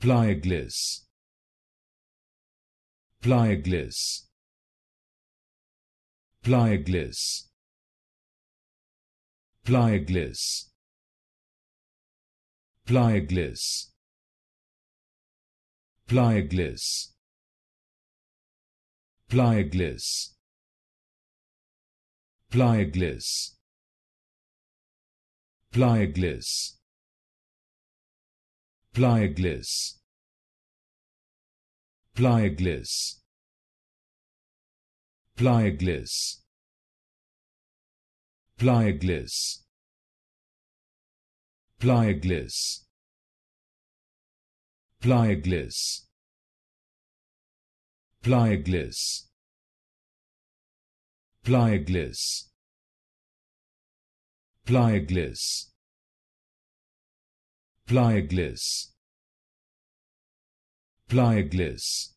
Pliaglis. Pliaglis. Pliaglis. Pliaglis. Pliaglis. Pliaglis. Pliaglis. Pliaglis. Pliaglis. Pliaglis. Pliaglis. Pliaglis. Pliaglis. Pliaglis. Pliaglis. Pliaglis. Pliaglis. Pliaglis. Pliaglis. Pliaglis.